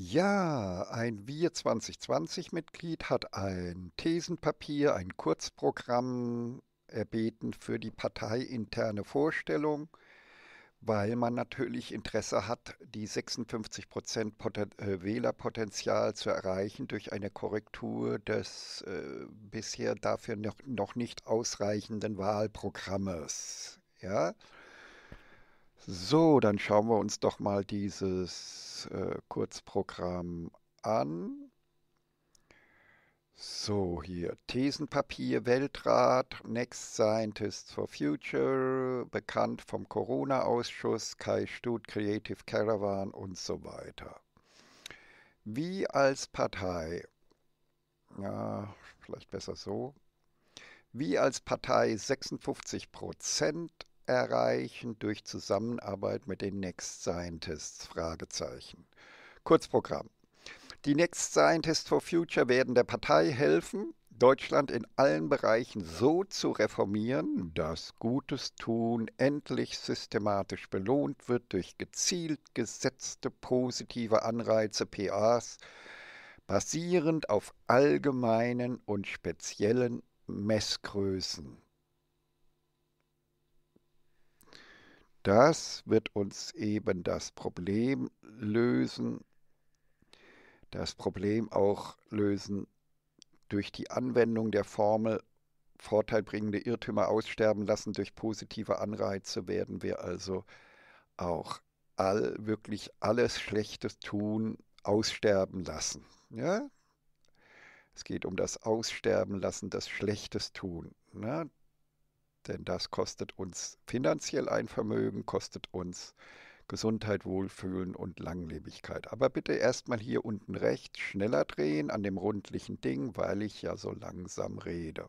Ja, ein Wir 2020-Mitglied hat ein Thesenpapier, ein Kurzprogramm erbeten für die parteiinterne Vorstellung, weil man natürlich Interesse hat, die 56 Prozent äh, Wählerpotenzial zu erreichen durch eine Korrektur des äh, bisher dafür noch, noch nicht ausreichenden Wahlprogrammes. Ja. So, dann schauen wir uns doch mal dieses äh, Kurzprogramm an. So, hier Thesenpapier, Weltrat, Next Scientists for Future, bekannt vom Corona-Ausschuss, Kai Stut, Creative Caravan und so weiter. Wie als Partei, ja, vielleicht besser so, wie als Partei 56 Prozent erreichen durch Zusammenarbeit mit den Next Scientists? Fragezeichen. Kurzprogramm. Die Next Scientists for Future werden der Partei helfen, Deutschland in allen Bereichen so zu reformieren, dass gutes Tun endlich systematisch belohnt wird durch gezielt gesetzte positive Anreize PAs, basierend auf allgemeinen und speziellen Messgrößen. Das wird uns eben das Problem lösen, das Problem auch lösen durch die Anwendung der Formel vorteilbringende Irrtümer aussterben lassen, durch positive Anreize werden wir also auch all, wirklich alles Schlechtes tun, aussterben lassen. Ja? Es geht um das Aussterben lassen, das Schlechtes tun. Ne? Denn das kostet uns finanziell ein Vermögen, kostet uns Gesundheit, Wohlfühlen und Langlebigkeit. Aber bitte erstmal hier unten rechts schneller drehen an dem rundlichen Ding, weil ich ja so langsam rede.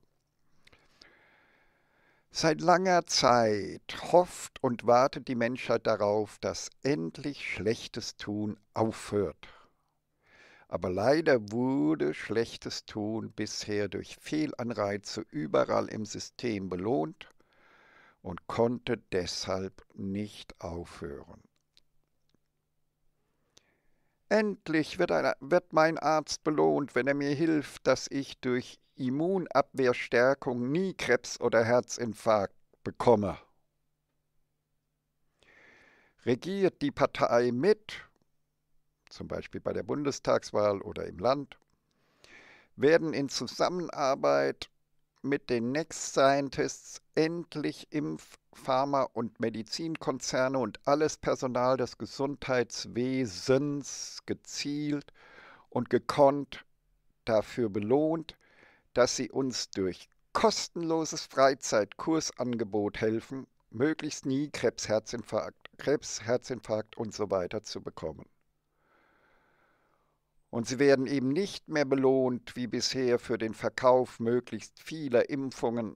Seit langer Zeit hofft und wartet die Menschheit darauf, dass endlich schlechtes Tun aufhört. Aber leider wurde schlechtes Tun bisher durch Fehlanreize überall im System belohnt und konnte deshalb nicht aufhören. Endlich wird, ein, wird, mein Arzt belohnt, wenn er mir hilft, dass ich durch Immunabwehrstärkung nie Krebs oder Herzinfarkt bekomme. Regiert die Partei mit zum Beispiel bei der Bundestagswahl oder im Land, werden in Zusammenarbeit mit den Next Scientists endlich Impf-, Pharma- und Medizinkonzerne und alles Personal des Gesundheitswesens gezielt und gekonnt dafür belohnt, dass sie uns durch kostenloses Freizeitkursangebot helfen, möglichst nie Krebs, Herzinfarkt, Krebs, Herzinfarkt und so weiter zu bekommen. Und sie werden eben nicht mehr belohnt wie bisher für den Verkauf möglichst vieler Impfungen,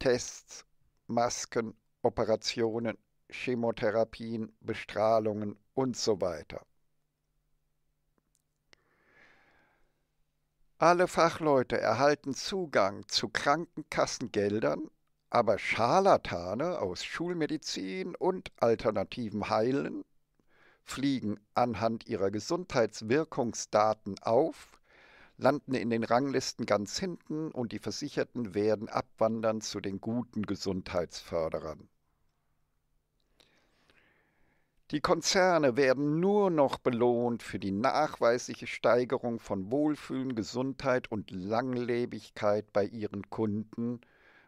Tests, Masken, Operationen, Chemotherapien, Bestrahlungen und so weiter. Alle Fachleute erhalten Zugang zu Krankenkassengeldern, aber Scharlatane aus Schulmedizin und alternativen Heilen fliegen anhand ihrer Gesundheitswirkungsdaten auf, landen in den Ranglisten ganz hinten und die Versicherten werden abwandern zu den guten Gesundheitsförderern. Die Konzerne werden nur noch belohnt für die nachweisliche Steigerung von Wohlfühlen, Gesundheit und Langlebigkeit bei ihren Kunden,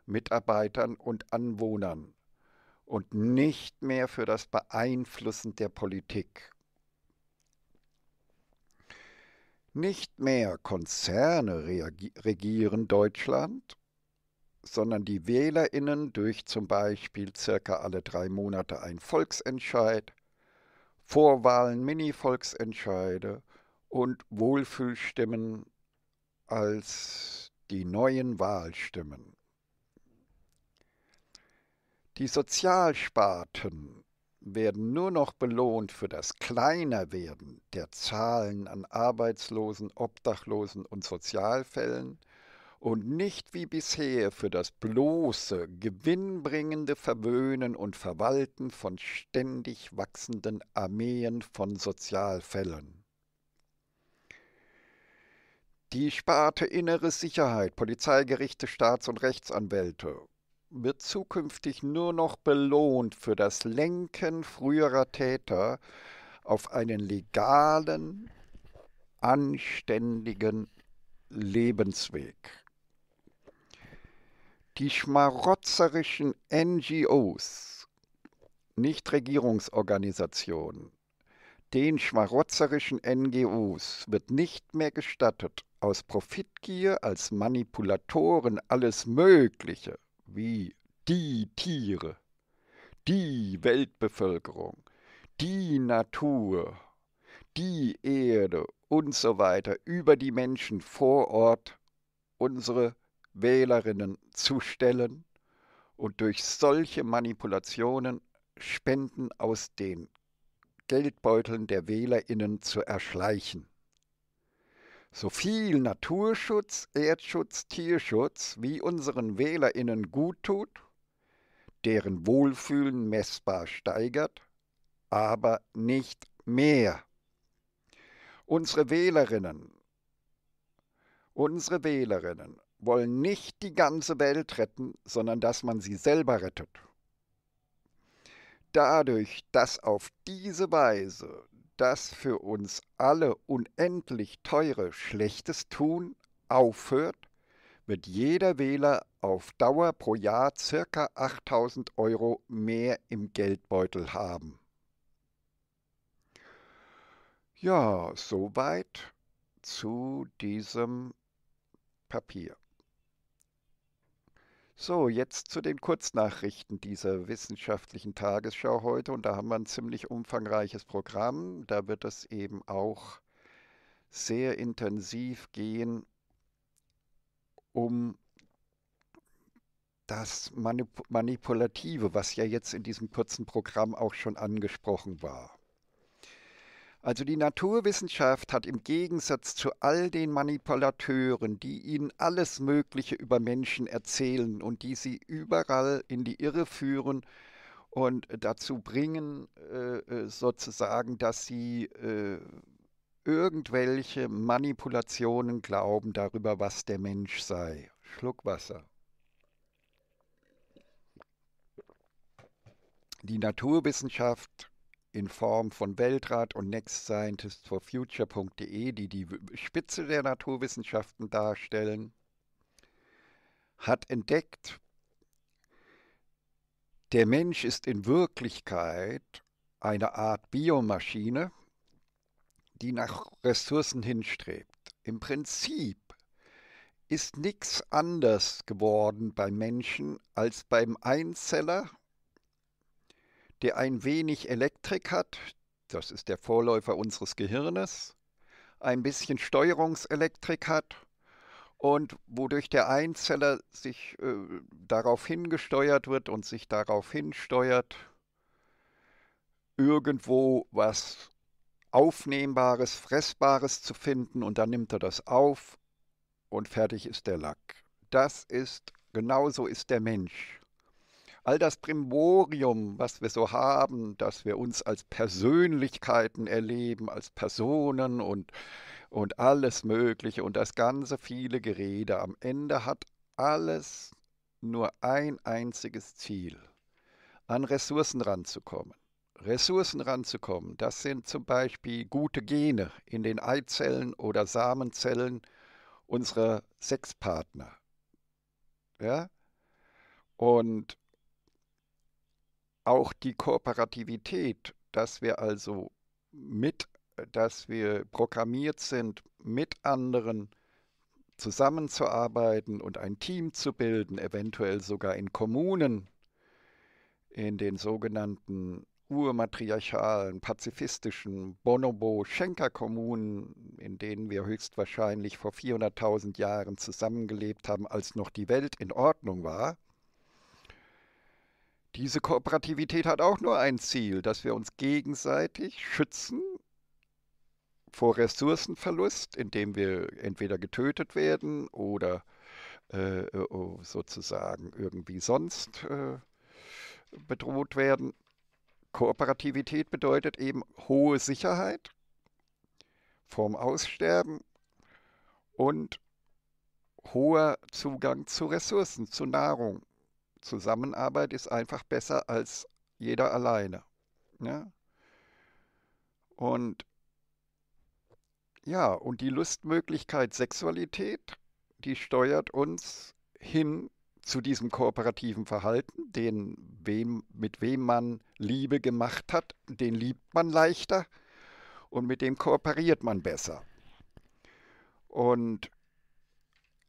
Mitarbeitern und Anwohnern und nicht mehr für das Beeinflussen der Politik. Nicht mehr Konzerne regieren Deutschland, sondern die Wählerinnen durch zum Beispiel circa alle drei Monate ein Volksentscheid, Vorwahlen, Mini-Volksentscheide und Wohlfühlstimmen als die neuen Wahlstimmen. Die Sozialsparten werden nur noch belohnt für das Kleinerwerden der Zahlen an Arbeitslosen, Obdachlosen und Sozialfällen und nicht wie bisher für das bloße, gewinnbringende Verwöhnen und Verwalten von ständig wachsenden Armeen von Sozialfällen. Die Sparte innere Sicherheit, Polizeigerichte, Staats- und Rechtsanwälte wird zukünftig nur noch belohnt für das Lenken früherer Täter auf einen legalen, anständigen Lebensweg. Die schmarotzerischen NGOs, Nichtregierungsorganisationen, den schmarotzerischen NGOs wird nicht mehr gestattet, aus Profitgier als Manipulatoren alles Mögliche wie die Tiere, die Weltbevölkerung, die Natur, die Erde und so weiter über die Menschen vor Ort unsere Wählerinnen zu stellen und durch solche Manipulationen Spenden aus den Geldbeuteln der Wählerinnen zu erschleichen so viel Naturschutz, Erdschutz, Tierschutz wie unseren Wählerinnen gut tut, deren Wohlfühlen messbar steigert, aber nicht mehr. Unsere Wählerinnen, unsere Wählerinnen wollen nicht die ganze Welt retten, sondern dass man sie selber rettet. Dadurch, dass auf diese Weise das für uns alle unendlich teure Schlechtes tun aufhört, wird jeder Wähler auf Dauer pro Jahr circa 8000 Euro mehr im Geldbeutel haben. Ja, soweit zu diesem Papier. So, jetzt zu den Kurznachrichten dieser wissenschaftlichen Tagesschau heute. Und da haben wir ein ziemlich umfangreiches Programm. Da wird es eben auch sehr intensiv gehen um das Manip Manipulative, was ja jetzt in diesem kurzen Programm auch schon angesprochen war. Also die Naturwissenschaft hat im Gegensatz zu all den Manipulateuren, die ihnen alles Mögliche über Menschen erzählen und die sie überall in die Irre führen und dazu bringen, äh, äh, sozusagen, dass sie äh, irgendwelche Manipulationen glauben darüber, was der Mensch sei. Schluck Wasser. Die Naturwissenschaft in Form von Weltrat und Next Scientist for nextscientistforfuture.de, die die Spitze der Naturwissenschaften darstellen, hat entdeckt, der Mensch ist in Wirklichkeit eine Art Biomaschine, die nach Ressourcen hinstrebt. Im Prinzip ist nichts anders geworden beim Menschen als beim Einzeller der ein wenig Elektrik hat, das ist der Vorläufer unseres Gehirnes, ein bisschen Steuerungselektrik hat und wodurch der Einzeller sich äh, darauf hingesteuert wird und sich darauf hinsteuert, irgendwo was Aufnehmbares, Fressbares zu finden und dann nimmt er das auf und fertig ist der Lack. Das ist, genauso ist der Mensch all das Primorium, was wir so haben, dass wir uns als Persönlichkeiten erleben, als Personen und, und alles Mögliche und das ganze viele Gerede, am Ende hat alles nur ein einziges Ziel, an Ressourcen ranzukommen. Ressourcen ranzukommen, das sind zum Beispiel gute Gene in den Eizellen oder Samenzellen unserer Sexpartner. Ja? Und auch die Kooperativität, dass wir also mit, äh, dass wir programmiert sind, mit anderen zusammenzuarbeiten und ein Team zu bilden, eventuell sogar in Kommunen, in den sogenannten urmatriarchalen, pazifistischen Bonobo-Schenker-Kommunen, in denen wir höchstwahrscheinlich vor 400.000 Jahren zusammengelebt haben, als noch die Welt in Ordnung war. Diese Kooperativität hat auch nur ein Ziel, dass wir uns gegenseitig schützen vor Ressourcenverlust, indem wir entweder getötet werden oder äh, äh oh, sozusagen irgendwie sonst äh, bedroht werden. Kooperativität bedeutet eben hohe Sicherheit vorm Aussterben und hoher Zugang zu Ressourcen, zu Nahrung, Zusammenarbeit ist einfach besser als jeder alleine. Ne? Und ja, und die Lustmöglichkeit Sexualität, die steuert uns hin zu diesem kooperativen Verhalten, den wem, mit wem man Liebe gemacht hat, den liebt man leichter und mit dem kooperiert man besser. Und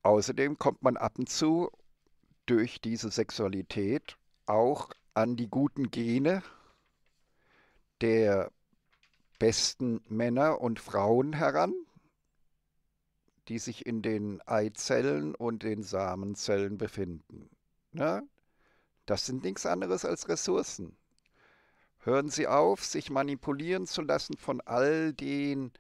außerdem kommt man ab und zu durch diese Sexualität auch an die guten Gene der besten Männer und Frauen heran, die sich in den Eizellen und den Samenzellen befinden. Ne? Das sind nichts anderes als Ressourcen. Hören Sie auf, sich manipulieren zu lassen von all den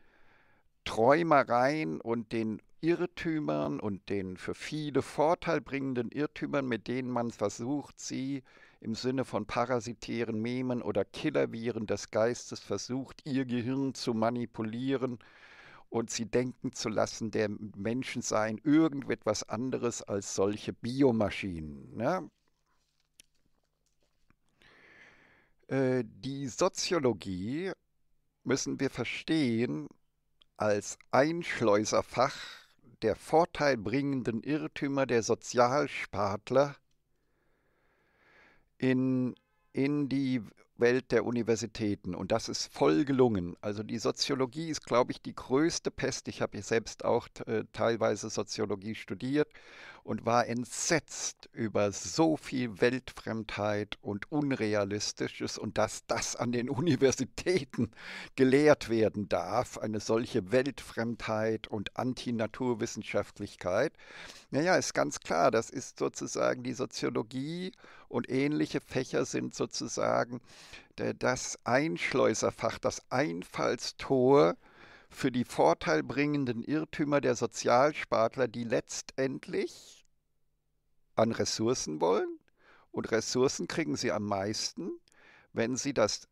Träumereien und den Irrtümern und den für viele vorteilbringenden Irrtümern, mit denen man versucht, sie im Sinne von parasitären Memen oder Killerviren des Geistes versucht, ihr Gehirn zu manipulieren und sie denken zu lassen, der Menschen seien irgendetwas anderes als solche Biomaschinen. Ne? Äh, die Soziologie müssen wir verstehen als Einschleuserfach der vorteilbringenden Irrtümer der Sozialspatler in, in die Welt der Universitäten. Und das ist voll gelungen. Also die Soziologie ist, glaube ich, die größte Pest. Ich habe selbst auch äh, teilweise Soziologie studiert und war entsetzt über so viel Weltfremdheit und Unrealistisches und dass das an den Universitäten gelehrt werden darf, eine solche Weltfremdheit und Antinaturwissenschaftlichkeit. Naja, ist ganz klar, das ist sozusagen die Soziologie und ähnliche Fächer sind sozusagen äh, das Einschleuserfach, das Einfallstor, für die vorteilbringenden Irrtümer der Sozialspartler, die letztendlich an Ressourcen wollen. Und Ressourcen kriegen sie am meisten, wenn sie das,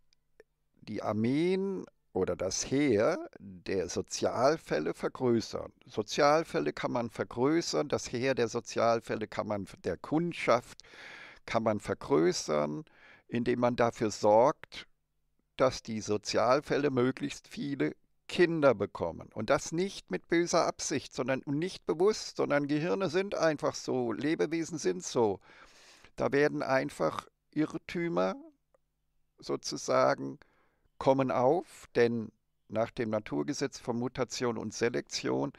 die Armeen oder das Heer der Sozialfälle vergrößern. Sozialfälle kann man vergrößern, das Heer der Sozialfälle kann man der Kundschaft kann man vergrößern, indem man dafür sorgt, dass die Sozialfälle möglichst viele Kinder bekommen. Und das nicht mit böser Absicht, sondern nicht bewusst, sondern Gehirne sind einfach so, Lebewesen sind so. Da werden einfach Irrtümer sozusagen kommen auf, denn nach dem Naturgesetz von Mutation und Selektion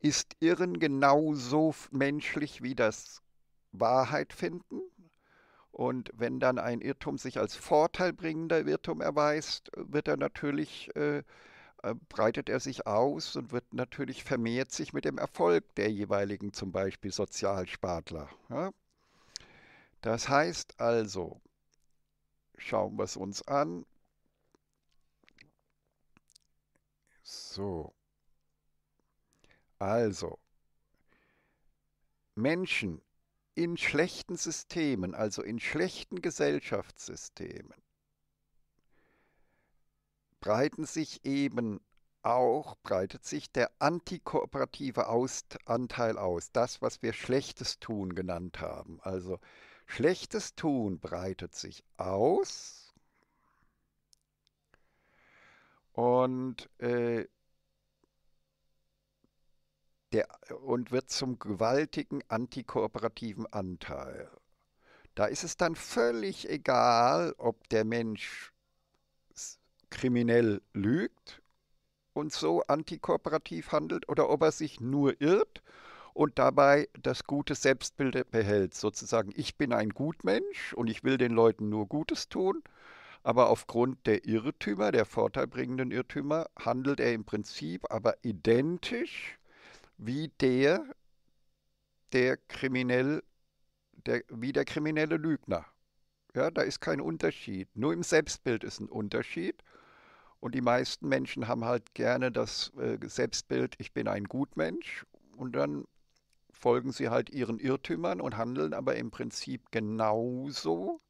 ist Irren genauso menschlich wie das Wahrheit finden. Und wenn dann ein Irrtum sich als vorteilbringender Irrtum erweist, wird er natürlich äh, äh, breitet er sich aus und wird natürlich vermehrt sich mit dem Erfolg der jeweiligen zum Beispiel Sozialspartler. Ja? Das heißt also, schauen wir es uns an. So. Also, Menschen in schlechten Systemen, also in schlechten Gesellschaftssystemen, breiten sich eben auch, breitet sich der antikooperative Anteil aus, das, was wir schlechtes Tun genannt haben. Also schlechtes Tun breitet sich aus und, äh, der, und wird zum gewaltigen antikooperativen Anteil. Da ist es dann völlig egal, ob der Mensch kriminell lügt und so antikooperativ handelt oder ob er sich nur irrt und dabei das gute Selbstbild behält. Sozusagen, ich bin ein Gutmensch und ich will den Leuten nur Gutes tun, aber aufgrund der Irrtümer, der vorteilbringenden Irrtümer, handelt er im Prinzip aber identisch wie der, der kriminell, der, wie der kriminelle Lügner. Ja, da ist kein Unterschied. Nur im Selbstbild ist ein Unterschied. Und die meisten Menschen haben halt gerne das äh, Selbstbild, ich bin ein Gutmensch. Und dann folgen sie halt ihren Irrtümern und handeln aber im Prinzip genauso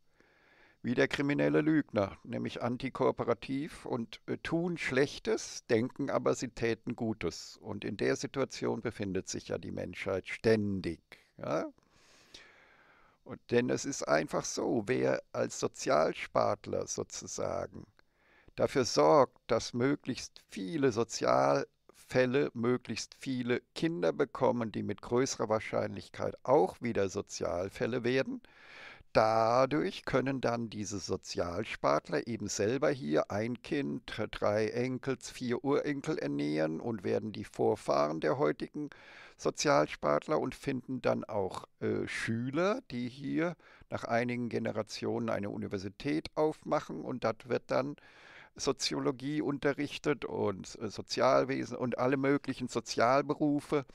wie der kriminelle Lügner, nämlich antikooperativ und äh, tun Schlechtes, denken aber, sie täten Gutes. Und in der Situation befindet sich ja die Menschheit ständig. Ja? Und denn es ist einfach so, wer als Sozialspartler sozusagen dafür sorgt, dass möglichst viele Sozialfälle, möglichst viele Kinder bekommen, die mit größerer Wahrscheinlichkeit auch wieder Sozialfälle werden. Dadurch können dann diese Sozialspartler eben selber hier ein Kind, drei Enkels, vier Urenkel ernähren und werden die Vorfahren der heutigen Sozialspartler und finden dann auch äh, Schüler, die hier nach einigen Generationen eine Universität aufmachen und das wird dann Soziologie unterrichtet und äh, Sozialwesen und alle möglichen Sozialberufe,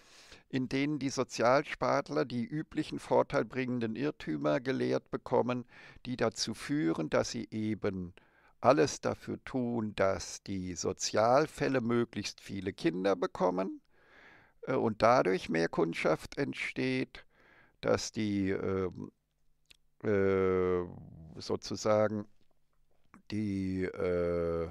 in denen die Sozialspartler die üblichen vorteilbringenden Irrtümer gelehrt bekommen, die dazu führen, dass sie eben alles dafür tun, dass die Sozialfälle möglichst viele Kinder bekommen äh, und dadurch mehr Kundschaft entsteht, dass die äh, äh, sozusagen die äh,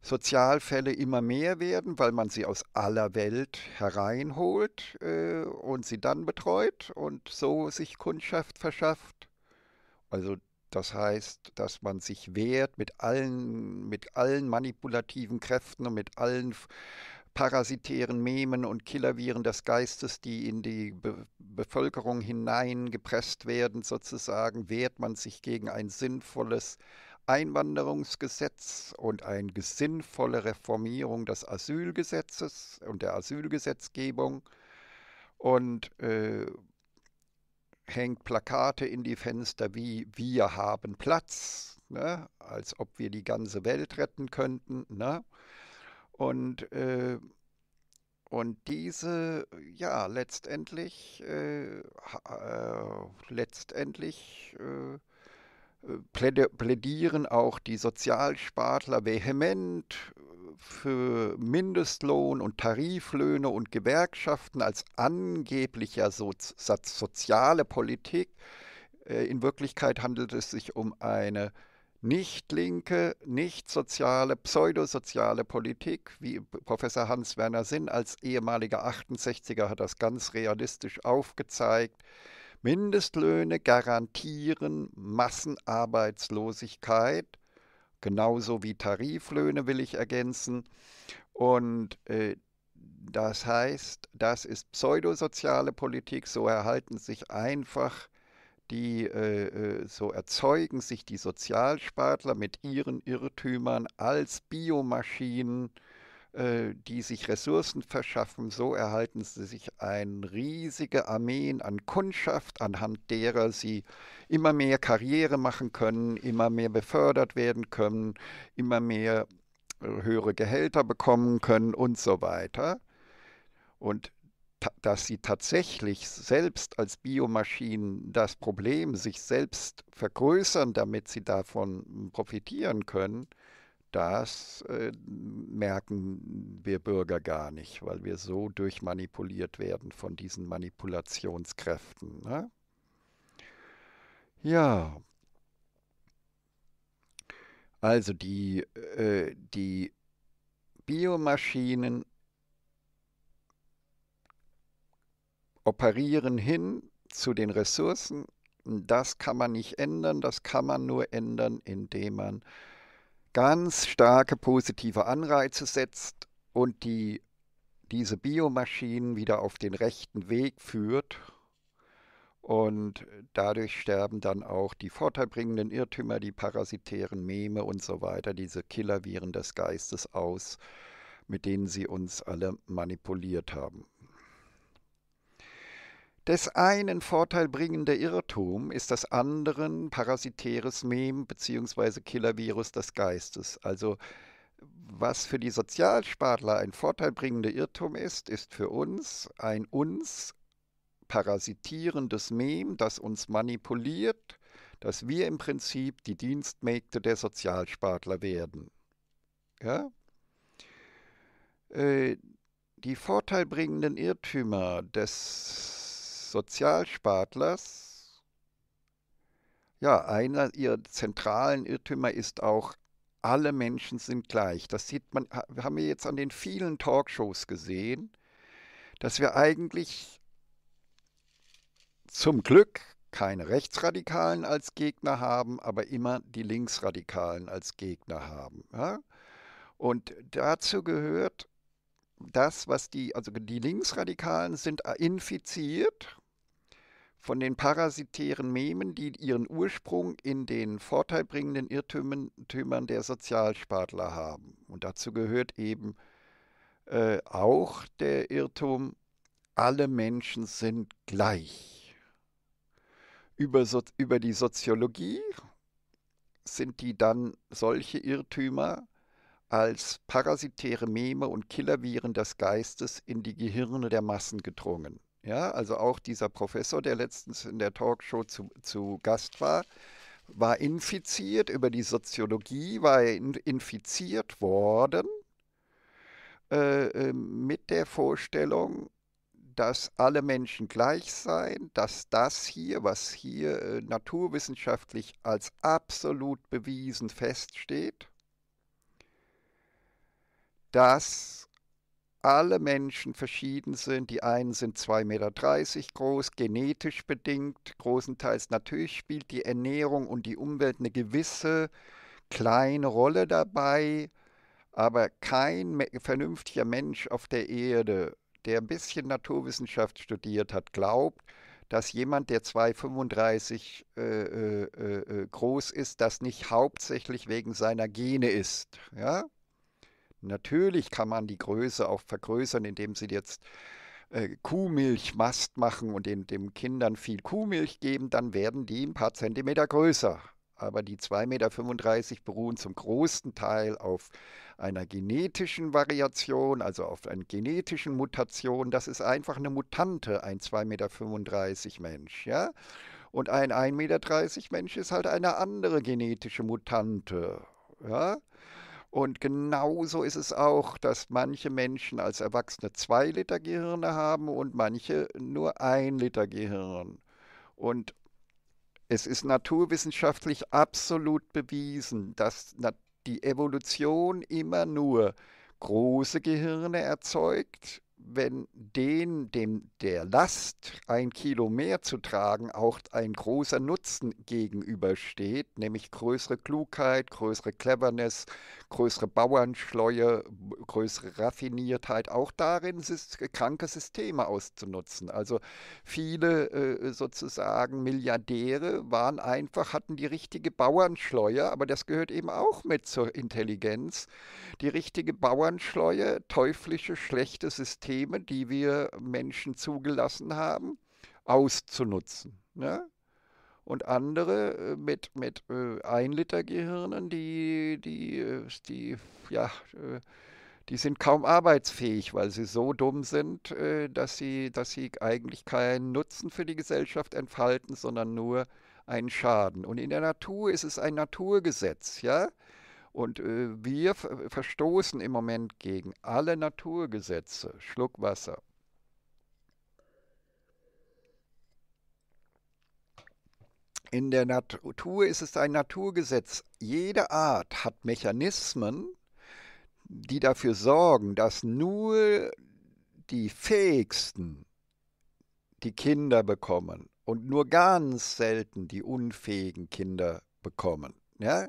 Sozialfälle immer mehr werden, weil man sie aus aller Welt hereinholt äh, und sie dann betreut und so sich Kundschaft verschafft. Also das heißt, dass man sich wehrt mit allen, mit allen manipulativen Kräften und mit allen parasitären Memen und Killerviren des Geistes, die in die Be Bevölkerung hineingepresst werden, sozusagen, wehrt man sich gegen ein sinnvolles Einwanderungsgesetz und eine sinnvolle Reformierung des Asylgesetzes und der Asylgesetzgebung und äh, hängt Plakate in die Fenster wie Wir haben Platz, ne? als ob wir die ganze Welt retten könnten. Ne? Und, äh, und diese, ja, letztendlich, äh, äh letztendlich äh, äh, plädieren auch die Sozialspartler vehement für Mindestlohn und Tariflöhne und Gewerkschaften als angeblicher so soziale Politik. In Wirklichkeit handelt es sich um eine nicht linke, nicht soziale, pseudosoziale Politik, wie Professor Hans-Werner Sinn als ehemaliger 68er hat das ganz realistisch aufgezeigt. Mindestlöhne garantieren Massenarbeitslosigkeit, genauso wie Tariflöhne will ich ergänzen. Und äh, das heißt, das ist pseudosoziale Politik, so erhalten sich einfach die äh, äh, so erzeugen sich die Sozialspartler mit ihren Irrtümern als Biomaschinen, äh, die sich Ressourcen verschaffen. So erhalten sie sich eine riesige Armeen an Kundschaft, anhand derer sie immer mehr Karriere machen können, immer mehr befördert werden können, immer mehr äh, höhere Gehälter bekommen können und so weiter. Und dass sie tatsächlich selbst als Biomaschinen das Problem sich selbst vergrößern, damit sie davon hm, profitieren können, das äh, merken wir Bürger gar nicht, weil wir so durchmanipuliert werden von diesen Manipulationskräften. Ne? Ja. Also die, äh, die Biomaschinen Operieren hin zu den Ressourcen, das kann man nicht ändern, das kann man nur ändern, indem man ganz starke positive Anreize setzt und die, diese Biomaschinen wieder auf den rechten Weg führt. Und dadurch sterben dann auch die vorteilbringenden Irrtümer, die parasitären Meme und so weiter, diese Killerviren des Geistes aus, mit denen sie uns alle manipuliert haben des einen Vorteil bringende Irrtum ist das anderen parasitäres Mem bzw. Killervirus des Geistes. Also was für die Sozialspartler ein Vorteil vorteilbringender Irrtum ist, ist für uns ein uns parasitierendes Mem, das uns manipuliert, dass wir im Prinzip die Dienstmägde der Sozialspartler werden. Ja? Äh, die vorteilbringenden Irrtümer des Sozialspatlers. ja, einer ihrer zentralen Irrtümer ist auch, alle Menschen sind gleich. Das sieht man, haben wir jetzt an den vielen Talkshows gesehen, dass wir eigentlich zum Glück keine Rechtsradikalen als Gegner haben, aber immer die Linksradikalen als Gegner haben. Ja? Und dazu gehört das, was die, also die Linksradikalen sind infiziert von den parasitären Memen, die ihren Ursprung in den vorteilbringenden Irrtümern der Sozialspartler haben. Und dazu gehört eben äh, auch der Irrtum, alle Menschen sind gleich. Über, so, über die Soziologie sind die dann solche Irrtümer als parasitäre Meme und Killerviren des Geistes in die Gehirne der Massen gedrungen. Ja, also auch dieser Professor, der letztens in der Talkshow zu, zu Gast war, war infiziert, über die Soziologie war er infiziert worden äh, äh, mit der Vorstellung, dass alle Menschen gleich seien, dass das hier, was hier äh, naturwissenschaftlich als absolut bewiesen feststeht, dass alle Menschen verschieden sind. Die einen sind 2,30 Meter groß, genetisch bedingt, großenteils natürlich spielt die Ernährung und die Umwelt eine gewisse kleine Rolle dabei, aber kein vernünftiger Mensch auf der Erde, der ein bisschen Naturwissenschaft studiert hat, glaubt, dass jemand, der 2,35 äh äh, äh, äh, groß ist, das nicht hauptsächlich wegen seiner Gene ist. Ja? Natürlich kann man die Größe auch vergrößern, indem sie jetzt äh, Kuhmilchmast machen und den, dem Kindern viel Kuhmilch geben, dann werden die ein paar Zentimeter größer. Aber die 2,35 Meter beruhen zum großen Teil auf einer genetischen Variation, also auf einer genetischen Mutation. Das ist einfach eine Mutante, ein 2,35 Meter Mensch. Ja? Und ein 1,30 Meter Mensch ist halt eine andere genetische Mutante. Ja? Und genauso ist es auch, dass manche Menschen als Erwachsene zwei Liter Gehirne haben und manche nur ein Liter Gehirn. Und es ist naturwissenschaftlich absolut bewiesen, dass die Evolution immer nur große Gehirne erzeugt, wenn den, dem der Last ein Kilo mehr zu tragen, auch ein großer Nutzen gegenübersteht, nämlich größere Klugheit, größere Cleverness, größere Bauernschleue, größere Raffiniertheit, auch darin, kranke Systeme auszunutzen. Also viele äh, sozusagen Milliardäre waren einfach, hatten die richtige Bauernschleue, aber das gehört eben auch mit zur Intelligenz. Die richtige Bauernschleue, teuflische, schlechte Systeme, die wir Menschen zugelassen haben, auszunutzen. Ne? und andere äh, mit, mit äh, Liter Gehirnen, die, die, äh, die, ja, äh, die sind kaum arbeitsfähig, weil sie so dumm sind, dass, sie, dass sie eigentlich keinen Nutzen für die Gesellschaft entfalten, sondern nur einen Schaden. Und in der Natur ist es ein Naturgesetz, ja? Und wir verstoßen im Moment gegen alle Naturgesetze. Schluck Wasser. In der Natur ist es ein Naturgesetz. Jede Art hat Mechanismen, die dafür sorgen, dass nur die Fähigsten die Kinder bekommen und nur ganz selten die unfähigen Kinder bekommen. Ja?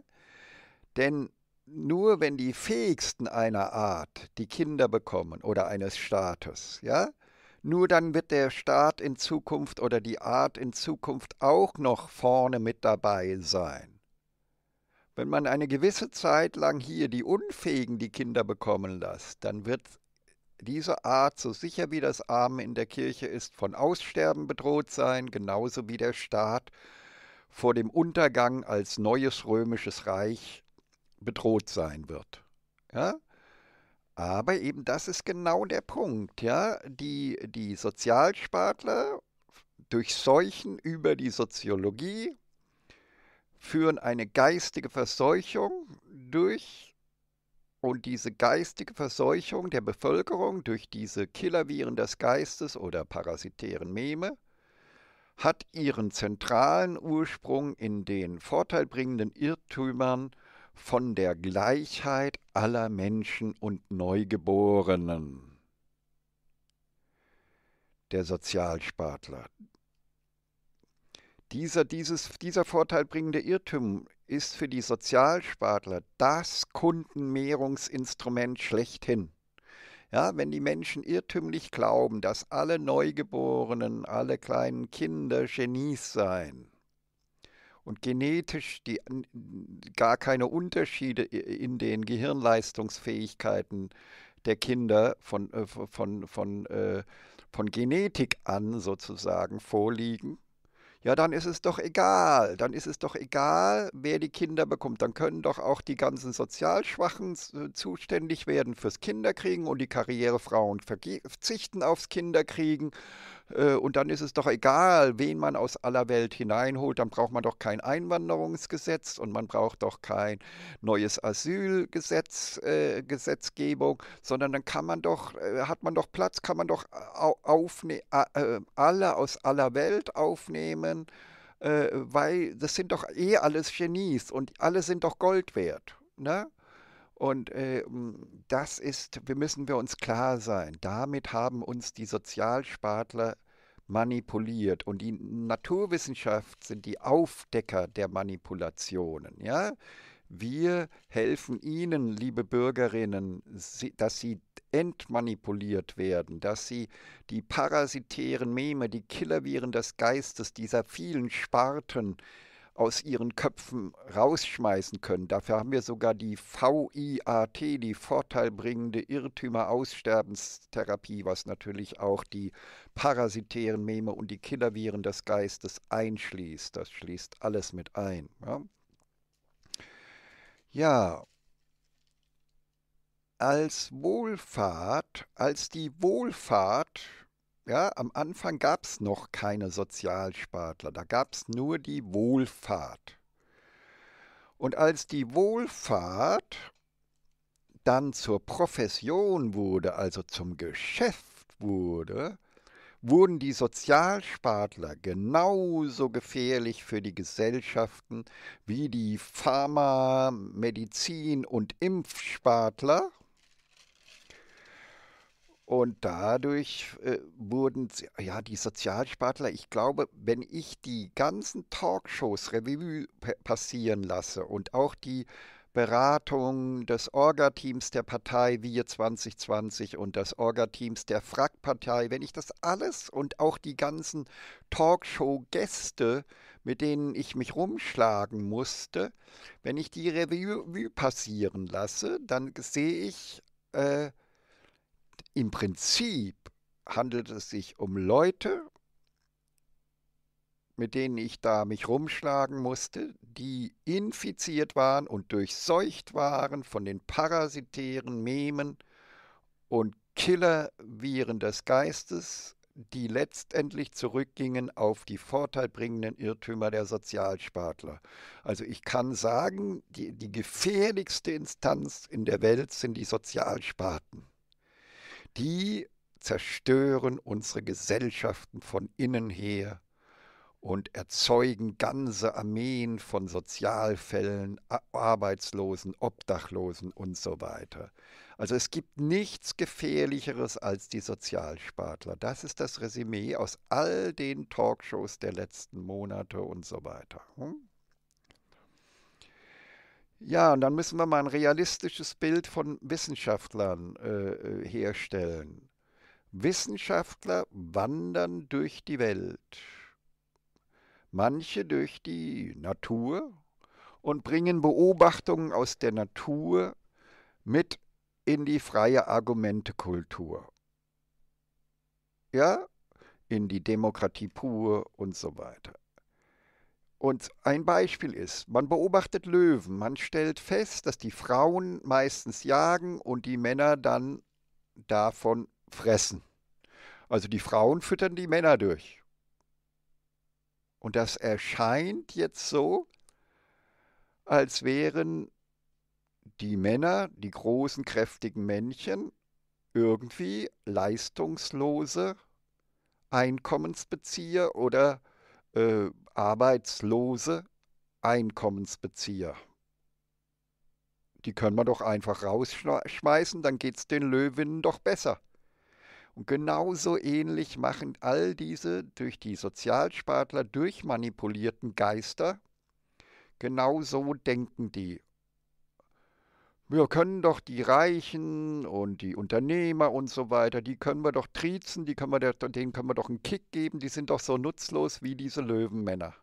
Denn nur wenn die Fähigsten einer Art die Kinder bekommen oder eines Staates, ja, nur dann wird der Staat in Zukunft oder die Art in Zukunft auch noch vorne mit dabei sein. Wenn man eine gewisse Zeit lang hier die Unfähigen die Kinder bekommen lässt, dann wird diese Art, so sicher wie das Arme in der Kirche ist, von Aussterben bedroht sein, genauso wie der Staat vor dem Untergang als neues römisches Reich bedroht sein wird. Ja? Aber eben das ist genau der Punkt, ja. Die, die Sozialspartler durchseuchen über die Soziologie, führen eine geistige Verseuchung durch und diese geistige Verseuchung der Bevölkerung durch diese Killerviren des Geistes oder parasitären Meme hat ihren zentralen Ursprung in den vorteilbringenden Irrtümern von der Gleichheit aller Menschen und Neugeborenen. Der Sozialspartler. Dieser, dieses, dieser vorteilbringende Irrtum ist für die Sozialspartler das Kundenmehrungsinstrument schlechthin. Ja, wenn die Menschen irrtümlich glauben, dass alle Neugeborenen, alle kleinen Kinder Genies seien, und genetisch die, gar keine Unterschiede in den Gehirnleistungsfähigkeiten der Kinder von, äh, von, von, von, äh, von Genetik an sozusagen vorliegen, ja, dann ist es doch egal. Dann ist es doch egal, wer die Kinder bekommt. Dann können doch auch die ganzen Sozialschwachen äh, zuständig werden fürs Kinderkriegen und die Karrierefrauen verzichten aufs Kinderkriegen äh, und dann ist es doch egal, wen man aus aller Welt hineinholt, dann braucht man doch kein Einwanderungsgesetz und man braucht doch kein neues Asylgesetz, äh, Gesetzgebung, sondern dann kann man doch, äh, hat man doch Platz, kann man doch äh, auf, äh, alle aus aller Welt aufnehmen, äh, weil das sind doch eh alles Genies und alle sind doch Gold wert. Ne? Und äh, das ist, wir müssen wir uns klar sein, damit haben uns die Sozialspatler manipuliert. Und die Naturwissenschaft sind die Aufdecker der Manipulationen. Ja? Wir helfen Ihnen, liebe Bürgerinnen, dass Sie entmanipuliert werden, dass Sie die parasitären Meme, die Killerviren des Geistes dieser vielen Sparten äh, aus ihren Köpfen rausschmeißen können. Dafür haben wir sogar die VIAT, die vorteilbringende Irrtümer-Aussterbenstherapie, was natürlich auch die parasitären Meme und die Killerviren des Geistes einschließt. Das schließt alles mit ein. Ja, ja als Wohlfahrt, als die Wohlfahrt ja, am Anfang gab es noch keine Sozialspartler, da gab es nur die Wohlfahrt. Und als die Wohlfahrt dann zur Profession wurde, also zum Geschäft wurde, wurden die Sozialspartler genauso gefährlich für die Gesellschaften wie die Pharma-, Medizin- und Impfspartler und dadurch äh, wurden, ja, die Sozialspartler, ich glaube, wenn ich die ganzen Talkshows Revue passieren lasse und auch die Beratung des Orga-Teams der Partei Wir 2020 und des Orga-Teams der Frag-Partei, wenn ich das alles und auch die ganzen Talkshow-Gäste, mit denen ich mich rumschlagen musste, wenn ich die Revue passieren lasse, dann sehe ich, äh, im Prinzip handelt es sich um Leute, mit denen ich da mich rumschlagen musste, die infiziert waren und durchseucht waren von den parasitären Memen und Killerviren des Geistes, die letztendlich zurückgingen auf die vorteilbringenden Irrtümer der Sozialspartler. Also ich kann sagen, die, die gefährlichste Instanz in der Welt sind die Sozialspaten die zerstören unsere Gesellschaften von innen her und erzeugen ganze Armeen von Sozialfällen, Arbeitslosen, Obdachlosen und so weiter. Also es gibt nichts Gefährlicheres als die Sozialspatler. Das ist das Resümee aus all den Talkshows der letzten Monate und so weiter. Hm? Ja, und dann müssen wir mal ein realistisches Bild von Wissenschaftlern äh, äh, herstellen. Wissenschaftler wandern durch die Welt, manche durch die Natur und bringen Beobachtungen aus der Natur mit in die freie Argumentekultur. Ja, in die Demokratie pur und so weiter. Und ein Beispiel ist, man beobachtet Löwen, man stellt fest, dass die Frauen meistens jagen und die Männer dann davon fressen. Also die Frauen füttern die Männer durch. Und das erscheint jetzt so, als wären die Männer, die großen, kräftigen Männchen, irgendwie leistungslose Einkommensbezieher oder äh, arbeitslose Einkommensbezieher. Die können wir doch einfach rausschmeißen, dann geht es den Löwinnen doch besser. Und genauso ähnlich machen all diese durch die Sozialspartler durchmanipulierten Geister, genauso denken die wir können doch die Reichen und die Unternehmer und so weiter, die können wir doch triezen, die können wir, denen können wir doch einen Kick geben, die sind doch so nutzlos wie diese Löwenmänner.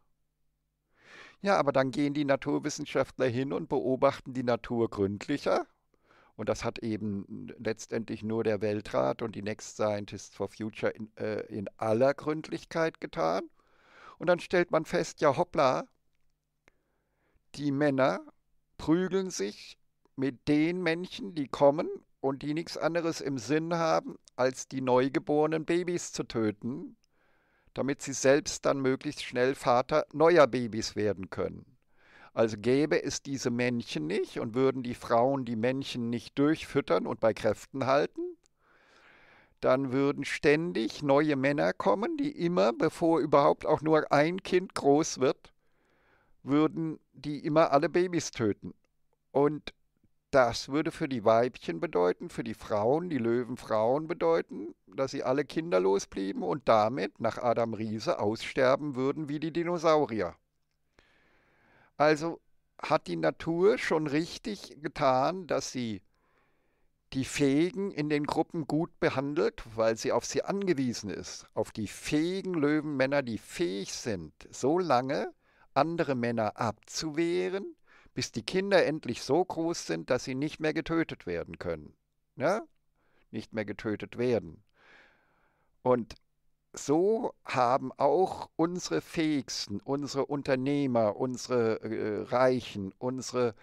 Ja, aber dann gehen die Naturwissenschaftler hin und beobachten die Natur gründlicher. Und das hat eben letztendlich nur der Weltrat und die Next Scientists for Future in, äh, in aller Gründlichkeit getan. Und dann stellt man fest, ja hoppla, die Männer prügeln sich mit den Menschen, die kommen und die nichts anderes im Sinn haben, als die neugeborenen Babys zu töten, damit sie selbst dann möglichst schnell Vater neuer Babys werden können. Also gäbe es diese Männchen nicht und würden die Frauen die Männchen nicht durchfüttern und bei Kräften halten, dann würden ständig neue Männer kommen, die immer, bevor überhaupt auch nur ein Kind groß wird, würden die immer alle Babys töten. Und das würde für die Weibchen bedeuten, für die Frauen, die Löwenfrauen bedeuten, dass sie alle kinderlos blieben und damit nach Adam Riese aussterben würden wie die Dinosaurier. Also hat die Natur schon richtig getan, dass sie die Fähigen in den Gruppen gut behandelt, weil sie auf sie angewiesen ist, auf die fähigen Löwenmänner, die fähig sind, so lange andere Männer abzuwehren, bis die Kinder endlich so groß sind, dass sie nicht mehr getötet werden können. Ja? Ne? Nicht mehr getötet werden. Und so haben auch unsere Fähigsten, unsere Unternehmer, unsere äh, Reichen, unsere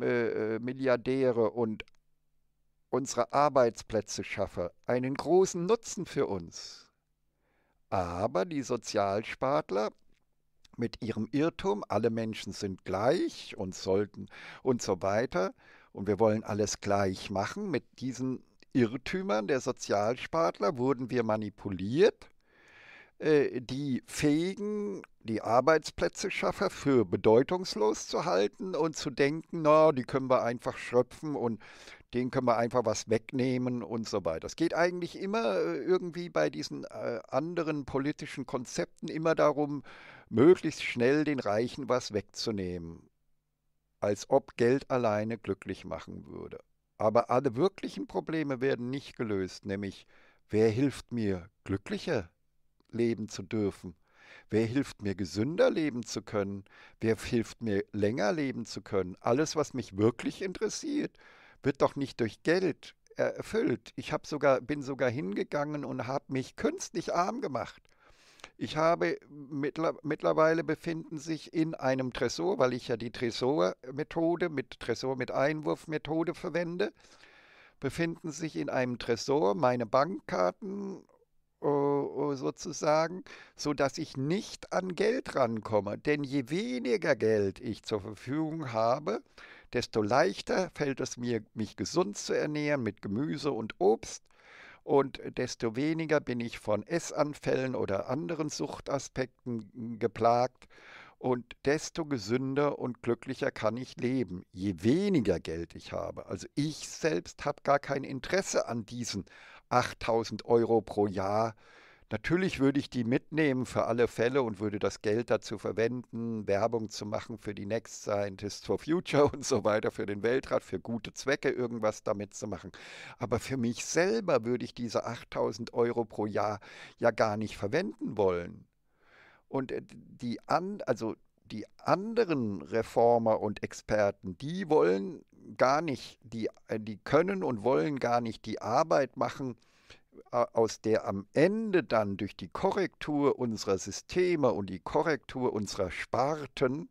äh, äh Milliardäre und unsere Arbeitsplätze schaffe, einen großen Nutzen für uns. Aber die Sozialspartler mit ihrem Irrtum, alle Menschen sind gleich und sollten und so weiter und wir wollen alles gleich machen, mit diesen Irrtümern der Sozialspartler wurden wir manipuliert. Äh, die Fähigen, die Arbeitsplatzschaffer für bedeutungslos zu halten und zu denken, na, die können wir einfach schröpfen und denen können wir einfach was wegnehmen und so weiter. Es geht eigentlich immer äh, irgendwie bei diesen äh, anderen politischen Konzepten immer darum, möglichst schnell den Reichen was wegzunehmen, als ob Geld alleine glücklich machen würde. Aber alle wirklichen Probleme werden nicht gelöst, nämlich wer hilft mir, glücklicher leben zu dürfen? Wer hilft mir, gesünder leben zu können? Wer hilft mir, länger leben zu können? Alles, was mich wirklich interessiert, wird doch nicht durch Geld erfüllt. Ich sogar, bin sogar hingegangen und habe mich künstlich arm gemacht, ich habe mittlerweile befinden sich in einem Tresor, weil ich ja die Tresormethode mit Tresor mit Einwurf-Methode verwende, befinden sich in einem Tresor meine Bankkarten äh, äh, sozusagen, so dass ich nicht an Geld rankomme. Denn je weniger Geld ich zur Verfügung habe, desto leichter fällt es mir, mich gesund zu ernähren mit Gemüse und Obst und desto weniger bin ich von Essanfällen oder anderen Suchtaspekten geplagt und desto gesünder und glücklicher kann ich leben, je weniger Geld ich habe. Also ich selbst habe gar kein Interesse an diesen 8000 Euro pro Jahr Natürlich würde ich die mitnehmen für alle Fälle und würde das Geld dazu verwenden, Werbung zu machen für die Next Scientists for Future und so weiter, für den Weltrat, für gute Zwecke irgendwas damit zu machen. Aber für mich selber würde ich diese 8000 Euro pro Jahr ja gar nicht verwenden wollen. Und äh, die, an, also die anderen Reformer und Experten, die wollen gar nicht, die, äh, die können und wollen gar nicht die Arbeit machen, aus der am Ende dann durch die Korrektur unserer Systeme und die Korrektur unserer Sparten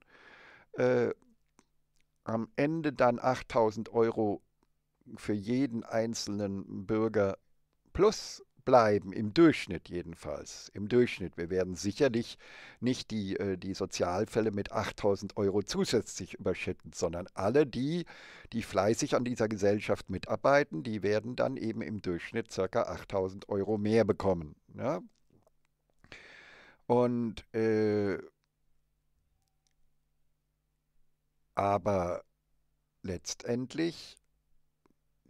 äh, am Ende dann 8000 Euro für jeden einzelnen Bürger plus bleiben, im Durchschnitt jedenfalls. Im Durchschnitt. Wir werden sicherlich nicht die, äh, die Sozialfälle mit 8000 Euro zusätzlich überschütten, sondern alle die, die fleißig an dieser Gesellschaft mitarbeiten, die werden dann eben im Durchschnitt ca. 8000 Euro mehr bekommen. Ja? Und äh, aber letztendlich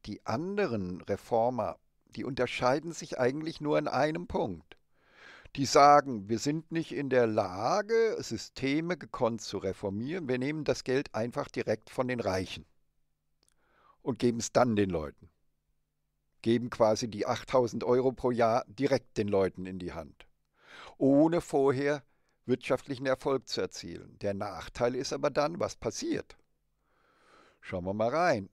die anderen Reformer die unterscheiden sich eigentlich nur in einem Punkt. Die sagen, wir sind nicht in der Lage, Systeme gekonnt zu reformieren, wir nehmen das Geld einfach direkt von den Reichen und geben es dann den Leuten. Geben quasi die 8000 Euro pro Jahr direkt den Leuten in die Hand, ohne vorher wirtschaftlichen Erfolg zu erzielen. Der Nachteil ist aber dann, was passiert. Schauen wir mal rein.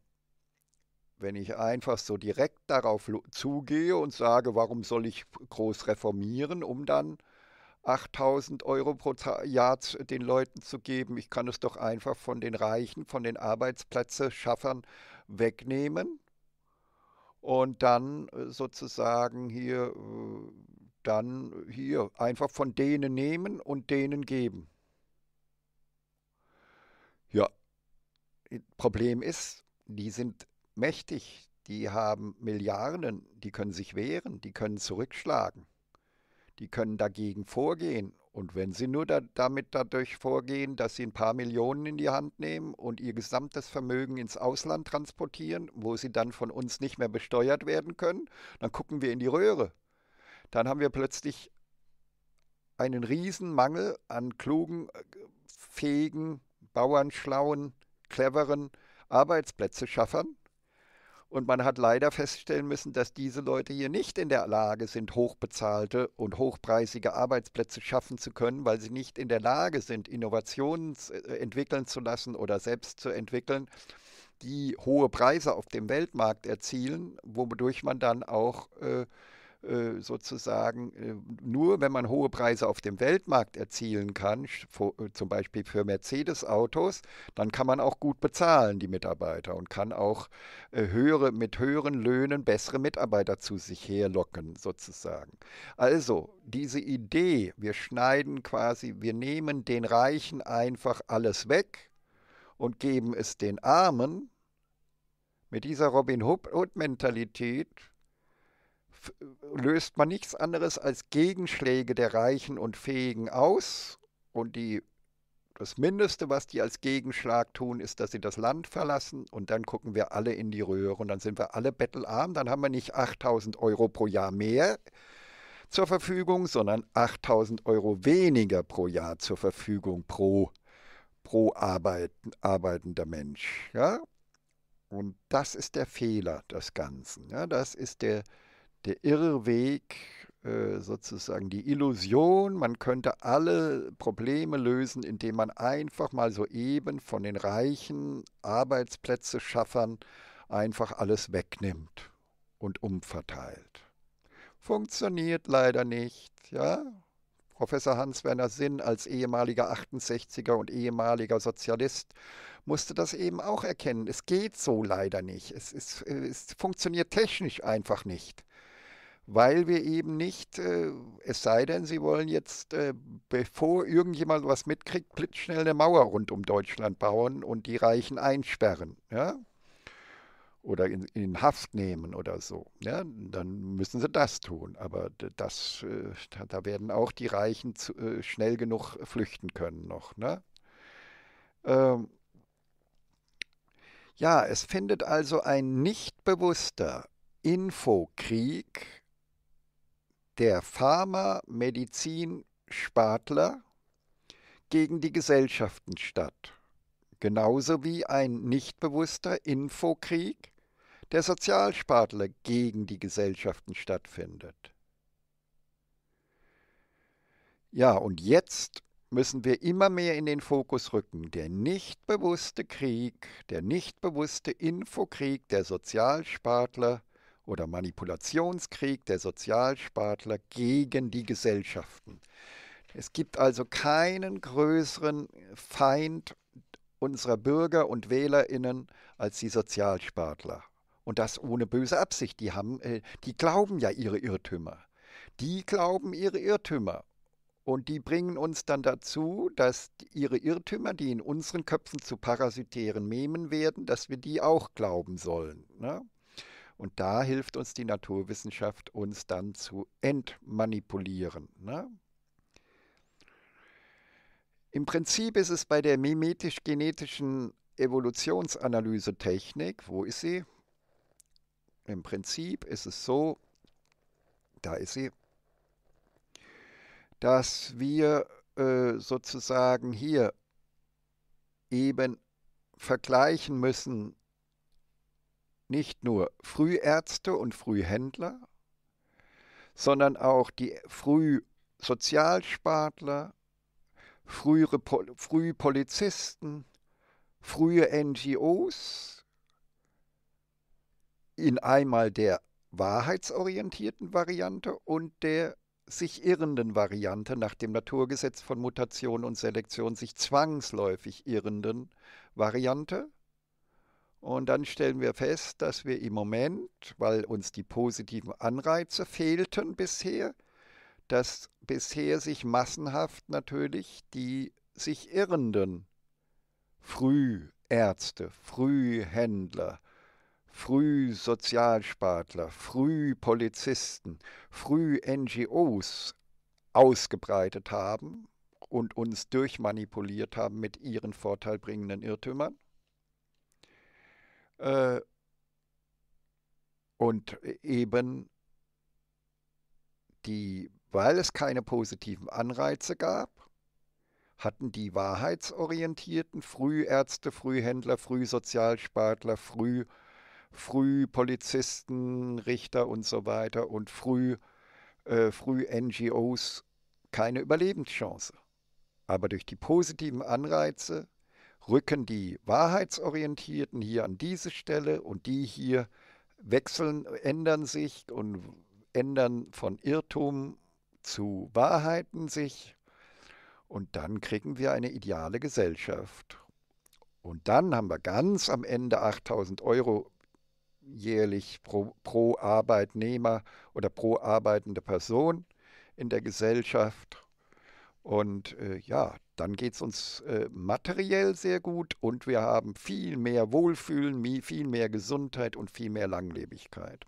Wenn ich einfach so direkt darauf zugehe und sage, warum soll ich groß reformieren, um dann 8000 Euro pro Jahr den Leuten zu geben, ich kann es doch einfach von den Reichen, von den Arbeitsplätze-Schaffern wegnehmen und dann äh, sozusagen hier, äh, dann hier einfach von denen nehmen und denen geben. Ja, Problem ist, die sind mächtig, die haben Milliarden, die können sich wehren, die können zurückschlagen, die können dagegen vorgehen. Und wenn sie nur da, damit dadurch vorgehen, dass sie ein paar Millionen in die Hand nehmen und ihr gesamtes Vermögen ins Ausland transportieren, wo sie dann von uns nicht mehr besteuert werden können, dann gucken wir in die Röhre. Dann haben wir plötzlich einen riesen Mangel an klugen, äh, fähigen, bauernschlauen, cleveren Arbeitsplätze schaffern und man hat leider feststellen müssen, dass diese Leute hier nicht in der Lage sind, hochbezahlte und hochpreisige Arbeitsplätze schaffen zu können, weil sie nicht in der Lage sind, Innovationen äh, entwickeln zu lassen oder selbst zu entwickeln, die hohe Preise auf dem Weltmarkt erzielen, wodurch man dann auch äh, äh, sozusagen äh, nur, wenn man hohe Preise auf dem Weltmarkt erzielen kann, äh, zum Beispiel für Mercedes-Autos, dann kann man auch gut bezahlen, die Mitarbeiter, und kann auch höhere, mit höheren Löhnen bessere Mitarbeiter zu sich herlocken, sozusagen. Also, diese Idee, wir schneiden quasi, wir nehmen den Reichen einfach alles weg und geben es den Armen, mit dieser Robin Hood-Mentalität löst man nichts anderes als Gegenschläge der Reichen und Fähigen aus. Und die, das Mindeste, was die als Gegenschlag tun, ist, dass sie das Land verlassen. Und dann gucken wir alle in die Röhre und dann sind wir alle bettelarm. Dann haben wir nicht 8000 Euro pro Jahr mehr zur Verfügung, sondern 8000 Euro weniger pro Jahr zur Verfügung pro, pro arbeiten, arbeitender Mensch. Ja? Und das ist der Fehler des Ganzen. Ja? Das ist der Fehler der Irrweg, äh, sozusagen die Illusion, man könnte alle Probleme lösen, indem man einfach mal soeben von den reichen Arbeitsplätze schaffern einfach alles wegnimmt und umverteilt. Funktioniert leider nicht, ja? Professor Hans-Werner Sinn als ehemaliger 68er und ehemaliger Sozialist musste das eben auch erkennen. Es geht so leider nicht. Es, ist, äh, es funktioniert technisch einfach nicht weil wir eben nicht, äh, es sei denn, sie wollen jetzt, äh, bevor irgendjemand was mitkriegt, blitzschnell eine Mauer rund um Deutschland bauen und die Reichen einsperren. Ja? Oder in, in Haft nehmen oder so. Ja? Dann müssen sie das tun. Aber das, äh, da werden auch die Reichen zu, äh, schnell genug flüchten können noch. Ne? Ähm, ja, es findet also ein nicht bewusster Infokrieg der Pharma-Medizin-Spartler gegen die Gesellschaften statt, genauso wie ein nicht bewusster Infokrieg der Sozialspartler gegen die Gesellschaften stattfindet. Ja, und jetzt müssen wir immer mehr in den Fokus rücken. Der nicht bewusste Krieg, der nicht bewusste Infokrieg der Sozialspartler oder Manipulationskrieg der Sozialspartler gegen die Gesellschaften. Es gibt also keinen größeren Feind unserer Bürger und Wählerinnen als die Sozialspartler. Und das ohne böse Absicht. Die, haben, äh, die glauben ja ihre Irrtümer. Die glauben ihre Irrtümer. Und die bringen uns dann dazu, dass ihre Irrtümer, die in unseren Köpfen zu parasitären Memen werden, dass wir die auch glauben sollen. Ne? Und da hilft uns die Naturwissenschaft, uns dann zu entmanipulieren. Ne? Im Prinzip ist es bei der mimetisch-genetischen Evolutionsanalyse-Technik, wo ist sie? Im Prinzip ist es so, da ist sie, dass wir äh, sozusagen hier eben vergleichen müssen, nicht nur Frühärzte und Frühhändler, sondern auch die Frühsozialspartler, frühere Pol Frühpolizisten, frühe NGOs in einmal der wahrheitsorientierten Variante und der sich irrenden Variante nach dem Naturgesetz von Mutation und Selektion, sich zwangsläufig irrenden Variante und dann stellen wir fest, dass wir im Moment, weil uns die positiven Anreize fehlten bisher, dass bisher sich massenhaft natürlich die sich Irrenden, Frühärzte, Frühhändler, Frühsozialspartler, Frühpolizisten, Früh-NGOs ausgebreitet haben und uns durchmanipuliert haben mit ihren vorteilbringenden Irrtümern äh, und eben die, weil es keine positiven Anreize gab, hatten die wahrheitsorientierten Frühärzte, Frühhändler, Frühsozialspartler, Früh, Frühpolizisten, Richter und so weiter und früh, äh, früh NGOs keine Überlebenschance. Aber durch die positiven Anreize rücken die Wahrheitsorientierten hier an diese Stelle und die hier wechseln, ändern sich und ändern von Irrtum zu Wahrheiten sich. Und dann kriegen wir eine ideale Gesellschaft. Und dann haben wir ganz am Ende 8000 Euro jährlich pro, pro Arbeitnehmer oder pro arbeitende Person in der Gesellschaft. Und äh, ja, dann geht es uns äh, materiell sehr gut und wir haben viel mehr Wohlfühlen, viel mehr Gesundheit und viel mehr Langlebigkeit.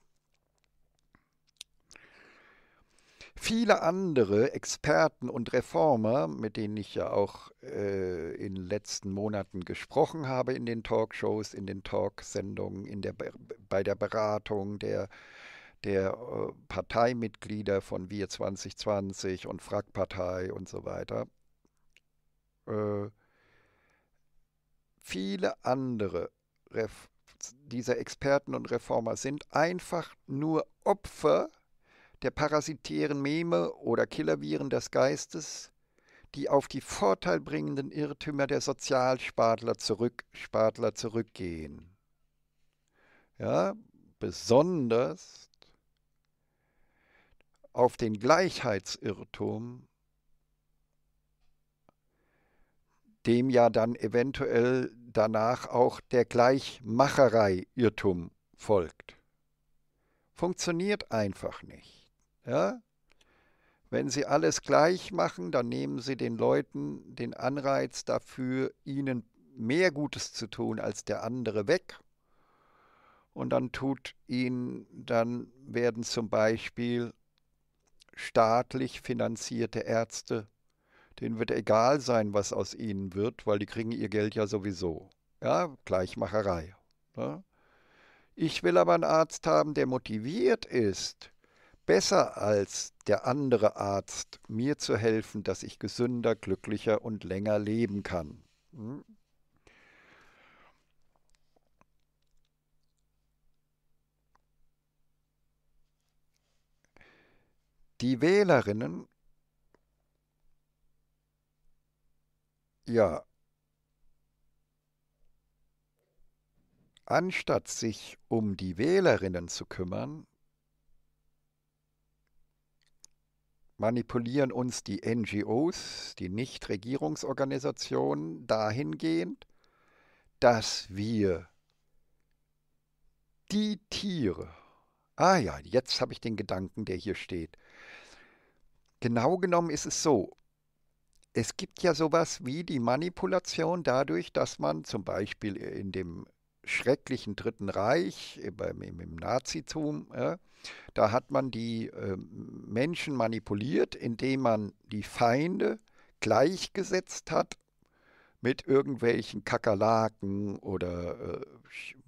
Viele andere Experten und Reformer, mit denen ich ja auch äh, in den letzten Monaten gesprochen habe, in den Talkshows, in den Talksendungen, in der, bei der Beratung der der äh, Parteimitglieder von Wir 2020 und Frag Partei und so weiter äh, viele andere Ref dieser Experten und Reformer sind einfach nur Opfer der parasitären Meme oder Killerviren des Geistes, die auf die vorteilbringenden Irrtümer der Sozialspartler zurück, Spartler zurückgehen. Ja, besonders auf den Gleichheitsirrtum dem ja dann eventuell danach auch der Gleichmacherei-Irrtum folgt. Funktioniert einfach nicht. Ja? Wenn Sie alles gleich machen, dann nehmen Sie den Leuten den Anreiz dafür, Ihnen mehr Gutes zu tun als der andere weg. Und dann tut Ihnen, dann werden zum Beispiel staatlich finanzierte Ärzte denen wird egal sein, was aus ihnen wird, weil die kriegen ihr Geld ja sowieso. Ja, Gleichmacherei. Ne? Ich will aber einen Arzt haben, der motiviert ist, besser als der andere Arzt mir zu helfen, dass ich gesünder, glücklicher und länger leben kann. Hm? Die Wählerinnen Ja. Anstatt sich um die Wählerinnen zu kümmern, manipulieren uns die NGOs, die Nichtregierungsorganisationen, dahingehend, dass wir die Tiere, ah ja, jetzt habe ich den Gedanken, der hier steht, genau genommen ist es so, es gibt ja sowas wie die Manipulation dadurch, dass man zum Beispiel in dem schrecklichen Dritten Reich, äh, beim, im, Nazitum, ja, äh, da hat man die äh, Menschen manipuliert, indem man die Feinde gleichgesetzt hat mit irgendwelchen Kakerlaken oder äh,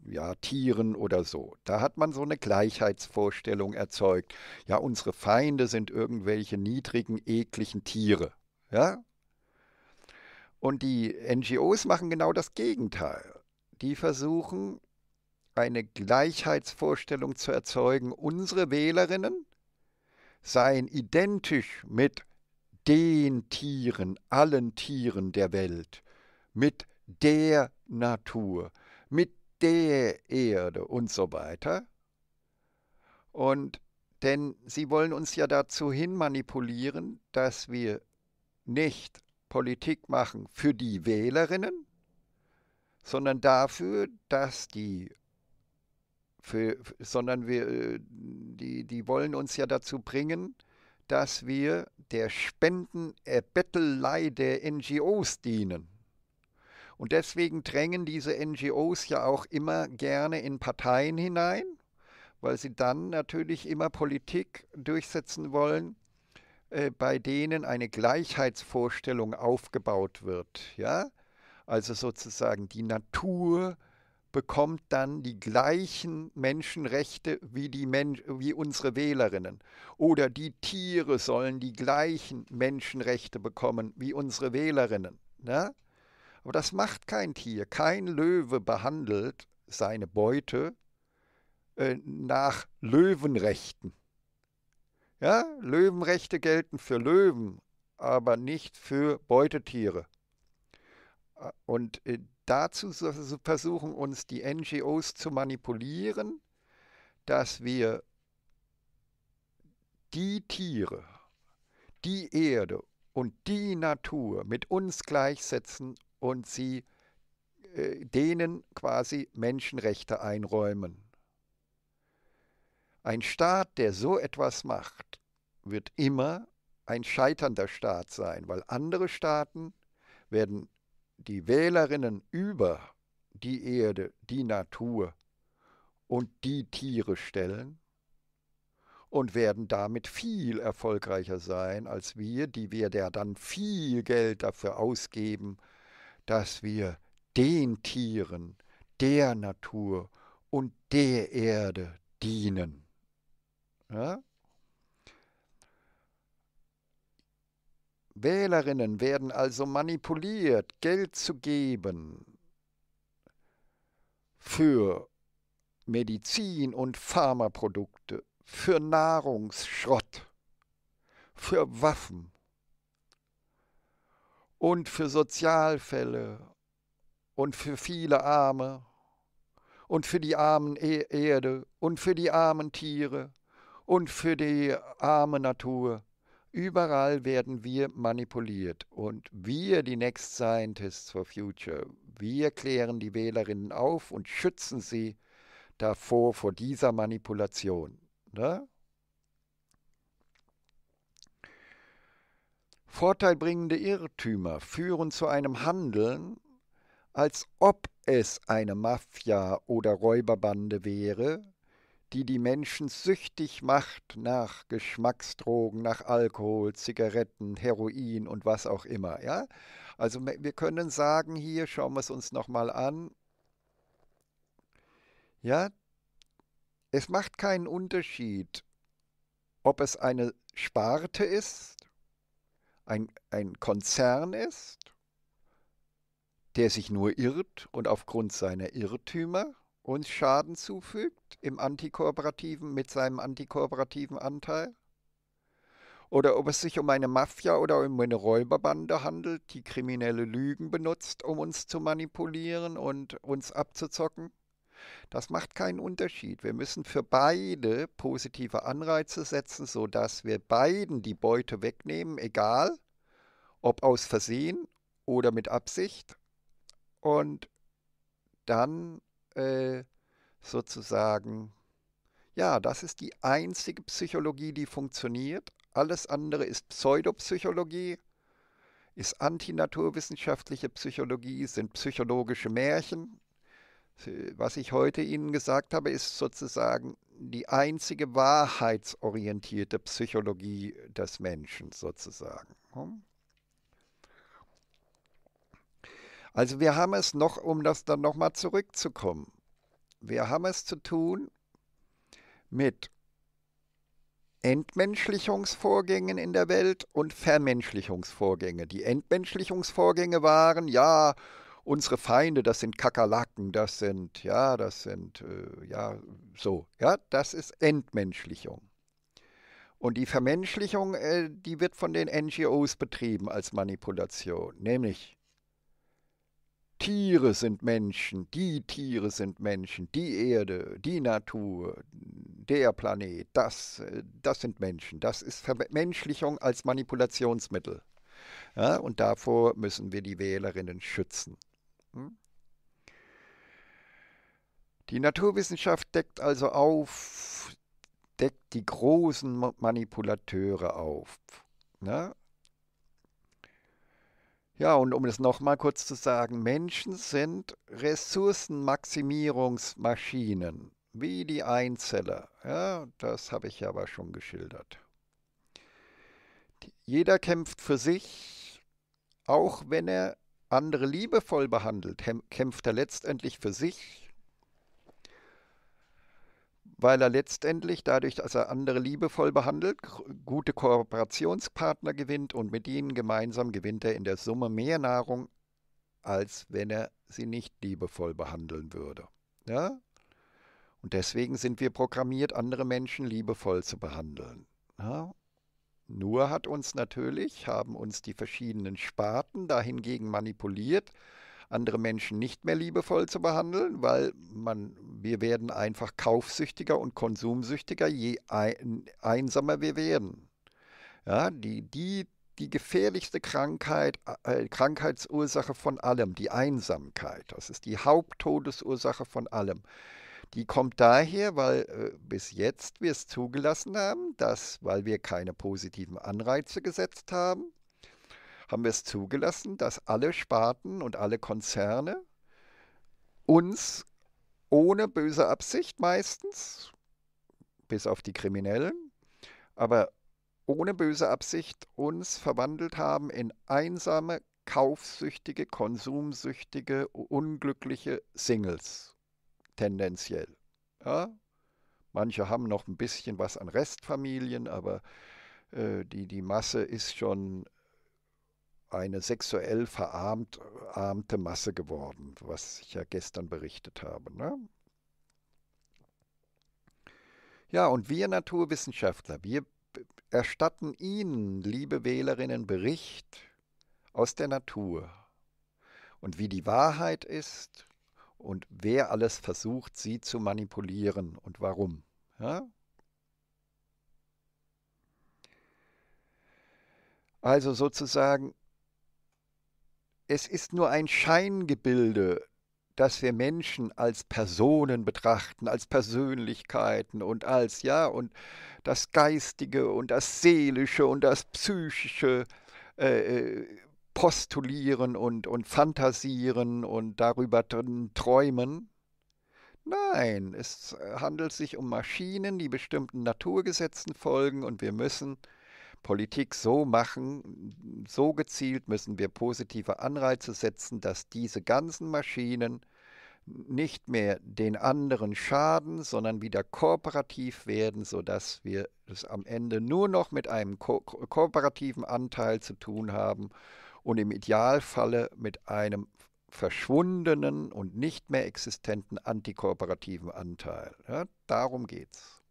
ja, Tieren oder so. Da hat man so eine Gleichheitsvorstellung erzeugt. Ja, unsere Feinde sind irgendwelche niedrigen, ekligen Tiere. Ja, und die NGOs machen genau das Gegenteil. Die versuchen, eine Gleichheitsvorstellung zu erzeugen. Unsere Wählerinnen seien identisch mit den Tieren, allen Tieren der Welt, mit der Natur, mit der Erde und so weiter. Und denn sie wollen uns ja dazu hin manipulieren, dass wir nicht Politik machen für die Wählerinnen, sondern dafür, dass die für, sondern wir, äh, die, die wollen uns ja dazu bringen, dass wir der Spendenerbettelei äh, der NGOs dienen. Und deswegen drängen diese NGOs ja auch immer gerne in Parteien hinein, weil sie dann natürlich immer Politik durchsetzen wollen, äh, bei denen eine Gleichheitsvorstellung aufgebaut wird. Ja? Also sozusagen die Natur bekommt dann die gleichen Menschenrechte wie, die Men wie unsere Wählerinnen. Oder die Tiere sollen die gleichen Menschenrechte bekommen wie unsere Wählerinnen. Ne? Aber das macht kein Tier. Kein Löwe behandelt seine Beute äh, nach Löwenrechten. Ja, Löwenrechte gelten für Löwen, aber nicht für Beutetiere. Äh, und äh, dazu versuchen uns die NGOs zu manipulieren, dass wir die Tiere, die Erde und die Natur mit uns gleichsetzen und sie äh, denen quasi Menschenrechte einräumen. Ein Staat, der so etwas macht, wird immer ein scheiternder Staat sein, weil andere Staaten werden die Wählerinnen über die Erde, die Natur und die Tiere stellen und werden damit viel erfolgreicher sein als wir, die wir ja dann viel Geld dafür ausgeben, dass wir den Tieren, der Natur und der Erde dienen. Ja? Wählerinnen werden also manipuliert, Geld zu geben für Medizin und Pharmaprodukte, für Nahrungsschrott, für Waffen und für Sozialfälle und für viele Arme und für die armen e-, Erde und für die armen Tiere und für die arme Natur. Überall werden wir manipuliert und wir, die Next Scientists for Future, wir klären die Wählerinnen auf und schützen sie davor, vor dieser Manipulation. Ne? Vorteilbringende Irrtümer führen zu einem Handeln, als ob es eine Mafia oder Räuberbande wäre, die die Menschen süchtig macht nach Geschmacksdrogen, nach Alkohol, Zigaretten, Heroin und was auch immer. Ja? Also wir können sagen hier, schauen wir es uns nochmal an, ja, es macht keinen Unterschied, ob es eine Sparte ist, ein, ein Konzern ist, der sich nur irrt und aufgrund seiner Irrtümer uns Schaden zufügt im antikooperativen mit seinem antikooperativen Anteil? Oder ob es sich um eine Mafia oder um eine Räuberbande handelt, die kriminelle Lügen benutzt, um uns zu manipulieren und uns abzuzocken? Das macht keinen Unterschied. Wir müssen für beide positive Anreize setzen, sodass wir beiden die Beute wegnehmen, egal ob aus Versehen oder mit Absicht. Und dann äh, sozusagen, ja, das ist die einzige Psychologie, die funktioniert. Alles andere ist Pseudopsychologie, ist antinaturwissenschaftliche Psychologie, sind psychologische Märchen. Äh, was ich heute Ihnen gesagt habe, ist sozusagen die einzige wahrheitsorientierte Psychologie des Menschen sozusagen. Hm? Also wir haben es noch, um das dann nochmal zurückzukommen, wir haben es zu tun mit Entmenschlichungsvorgängen in der Welt und Vermenschlichungsvorgänge. Die Entmenschlichungsvorgänge waren, ja, unsere Feinde, das sind Kakerlaken, das sind, ja, das sind, äh, ja, so, ja, das ist Entmenschlichung. Und die Vermenschlichung, äh, die wird von den NGOs betrieben als Manipulation, nämlich Tiere sind Menschen, die Tiere sind Menschen, die Erde, die Natur, der Planet, das, äh, das sind Menschen. Das ist Vermenschlichung als Manipulationsmittel. Ja, und davor müssen wir die Wählerinnen schützen. Hm? Die Naturwissenschaft deckt also auf, deckt die großen Manipulateure auf. Ne? Ja, und um es nochmal kurz zu sagen, Menschen sind Ressourcenmaximierungsmaschinen, wie die Einzeller. Ja, das habe ich ja aber schon geschildert. Jeder kämpft für sich, auch wenn er andere liebevoll behandelt, kämpft er letztendlich für sich weil er letztendlich dadurch, dass er andere liebevoll behandelt, gute Kooperationspartner gewinnt und mit ihnen gemeinsam gewinnt er in der Summe mehr Nahrung, als wenn er sie nicht liebevoll behandeln würde. Ja? Und deswegen sind wir programmiert, andere Menschen liebevoll zu behandeln. Ja? Nur hat uns natürlich, haben uns die verschiedenen Sparten dahingegen manipuliert, andere Menschen nicht mehr liebevoll zu behandeln, weil man, wir werden einfach kaufsüchtiger und konsumsüchtiger, je ein, einsamer wir werden. Ja, die, die, die gefährlichste Krankheit, äh, Krankheitsursache von allem, die Einsamkeit, das ist die Haupttodesursache von allem. Die kommt daher, weil äh, bis jetzt wir es zugelassen haben, dass, weil wir keine positiven Anreize gesetzt haben, haben wir es zugelassen, dass alle Sparten und alle Konzerne uns ohne böse Absicht meistens, bis auf die Kriminellen, aber ohne böse Absicht uns verwandelt haben in einsame, kaufsüchtige, konsumsüchtige, unglückliche Singles. Tendenziell. Ja? Manche haben noch ein bisschen was an Restfamilien, aber äh, die, die Masse ist schon eine sexuell verarmte Masse geworden, was ich ja gestern berichtet habe. Ne? Ja, und wir Naturwissenschaftler, wir erstatten Ihnen, liebe Wählerinnen, Bericht aus der Natur und wie die Wahrheit ist und wer alles versucht, sie zu manipulieren und warum. Ja? Also sozusagen es ist nur ein Scheingebilde, dass wir Menschen als Personen betrachten, als Persönlichkeiten und als, ja, und das Geistige und das Seelische und das Psychische äh, äh postulieren und, und fantasieren und darüber träumen. Nein, es handelt sich um Maschinen, die bestimmten Naturgesetzen folgen und wir müssen Politik so machen, so gezielt müssen wir positive Anreize setzen, dass diese ganzen Maschinen nicht mehr den anderen schaden, sondern wieder kooperativ werden, sodass wir es am Ende nur noch mit einem ko kooperativen Anteil zu tun haben und im Idealfalle mit einem verschwundenen und nicht mehr existenten antikooperativen Anteil. Ja, darum geht's.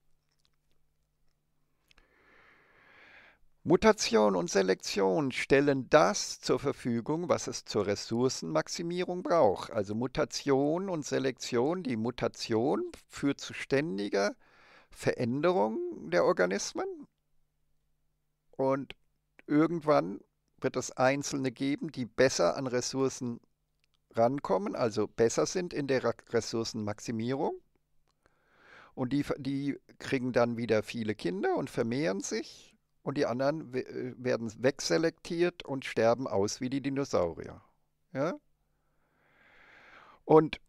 Mutation und Selektion stellen das zur Verfügung, was es zur Ressourcenmaximierung braucht. Also Mutation und Selektion, die Mutation führt zu ständiger Veränderung der Organismen. Und irgendwann wird es Einzelne geben, die besser an Ressourcen rankommen, also besser sind in der Ressourcenmaximierung. Und die, die kriegen dann wieder viele Kinder und vermehren sich und die anderen äh, werden wegselektiert und sterben aus wie die Dinosaurier. Ja? Und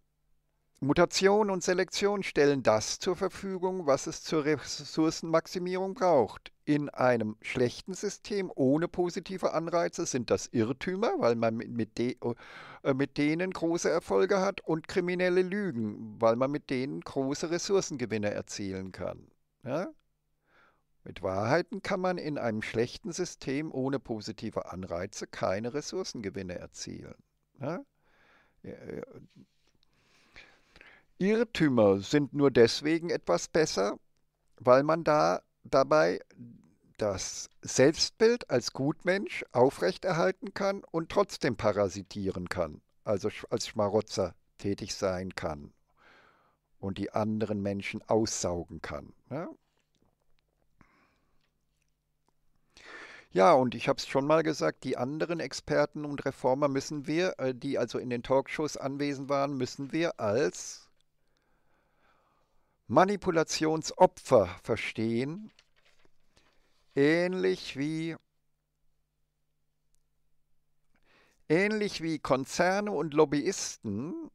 Mutation und Selektion stellen das zur Verfügung, was es zur Ressourcenmaximierung braucht. In einem schlechten System ohne positive Anreize sind das Irrtümer, weil man mit, de äh, mit denen große Erfolge hat, und kriminelle Lügen, weil man mit denen große Ressourcengewinne erzielen kann. Ja? Mit Wahrheiten kann man in einem schlechten System ohne positive Anreize keine Ressourcengewinne erzielen. Ne? Äh, äh, Irrtümer sind nur deswegen etwas besser, weil man da dabei das Selbstbild als Gutmensch aufrechterhalten kann und trotzdem parasitieren kann, also als Schmarotzer tätig sein kann und die anderen Menschen aussaugen kann. Ne? Ja, und ich habe es schon mal gesagt, die anderen Experten und Reformer müssen wir, äh, die also in den Talkshows anwesend waren, müssen wir als Manipulationsopfer verstehen, ähnlich wie ähnlich wie Konzerne und Lobbyisten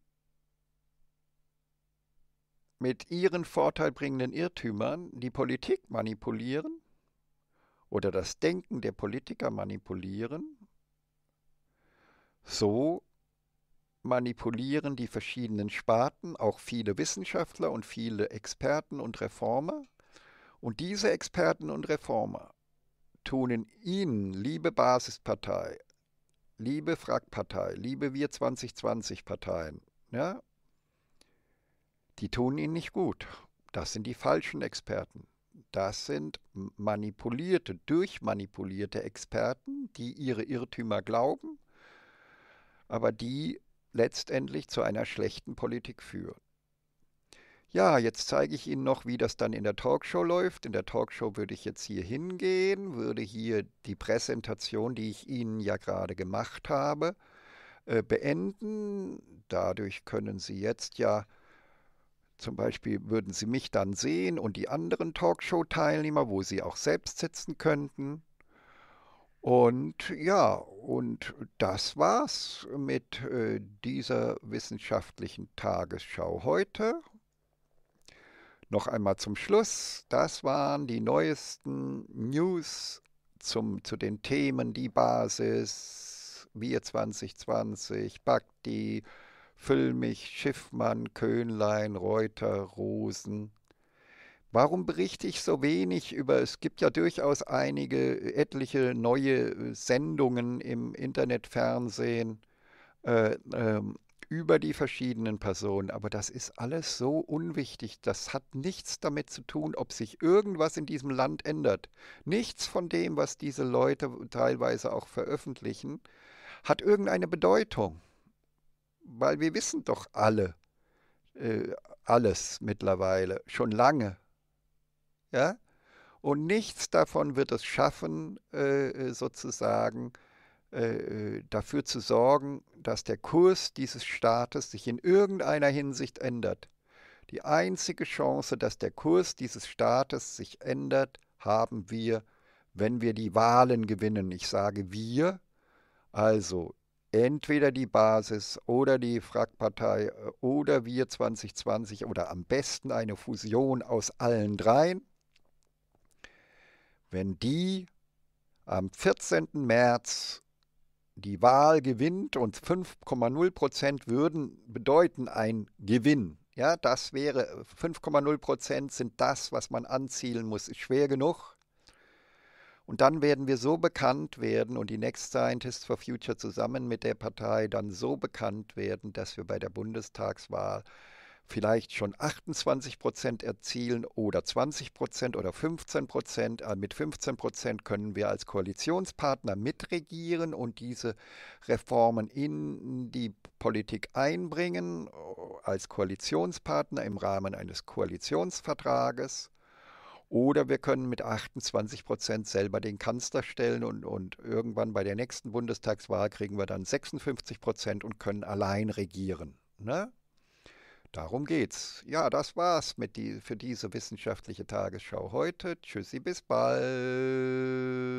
mit ihren vorteilbringenden Irrtümern die Politik manipulieren, oder das Denken der Politiker manipulieren, so manipulieren die verschiedenen Sparten auch viele Wissenschaftler und viele Experten und Reformer. Und diese Experten und Reformer tun in Ihnen, liebe Basispartei, liebe Frag-Partei, liebe Wir 2020-Parteien, ja, die tun Ihnen nicht gut. Das sind die falschen Experten das sind manipulierte, durchmanipulierte Experten, die ihre Irrtümer glauben, aber die letztendlich zu einer schlechten Politik führen. Ja, jetzt zeige ich Ihnen noch, wie das dann in der Talkshow läuft. In der Talkshow würde ich jetzt hier hingehen, würde hier die Präsentation, die ich Ihnen ja gerade gemacht habe, äh, beenden. Dadurch können Sie jetzt ja zum Beispiel würden Sie mich dann sehen und die anderen Talkshow-Teilnehmer, wo Sie auch selbst sitzen könnten. Und ja, und das war's mit äh, dieser wissenschaftlichen Tagesschau heute. Noch einmal zum Schluss, das waren die neuesten News zum, zu den Themen, die Basis, Wir 2020, Bhakti, füll mich Schiffmann, Köhnlein, Reuter, Rosen. Warum berichte ich so wenig über, es gibt ja durchaus einige, äh, etliche neue äh, Sendungen im Internetfernsehen äh, ähm, über die verschiedenen Personen, aber das ist alles so unwichtig, das hat nichts damit zu tun, ob sich irgendwas in diesem Land ändert. Nichts von dem, was diese Leute teilweise auch veröffentlichen, hat irgendeine Bedeutung weil wir wissen doch alle äh, alles mittlerweile, schon lange. Ja? Und nichts davon wird es schaffen, äh, äh sozusagen äh, äh, dafür zu sorgen, dass der Kurs dieses Staates sich in irgendeiner Hinsicht ändert. Die einzige Chance, dass der Kurs dieses Staates sich ändert, haben wir, wenn wir die Wahlen gewinnen. Ich sage wir, also entweder die Basis oder die Frackpartei äh, oder wir 2020 oder am besten eine Fusion aus allen dreien, wenn die am 14. März die Wahl gewinnt und 5,0 Prozent würden bedeuten ein Gewinn. Ja, das wäre 5,0 äh, Prozent sind das, was man anzielen muss, ist schwer genug. Und dann werden wir so bekannt werden und die Next Scientists for Future zusammen mit der Partei dann so bekannt werden, dass wir bei der Bundestagswahl vielleicht schon 28 Prozent erzielen oder 20 Prozent oder 15 Prozent. Äh, mit 15 Prozent können wir als Koalitionspartner mitregieren und diese Reformen in die Politik einbringen, äh, als Koalitionspartner im Rahmen eines Koalitionsvertrages. Oder wir können mit 28 Prozent selber den Kanzler stellen und, und irgendwann bei der nächsten Bundestagswahl kriegen wir dann 56 Prozent und können allein regieren. Ne? Darum geht's. Ja, das war's mit die, für diese wissenschaftliche Tagesschau heute. Tschüssi, bis bald.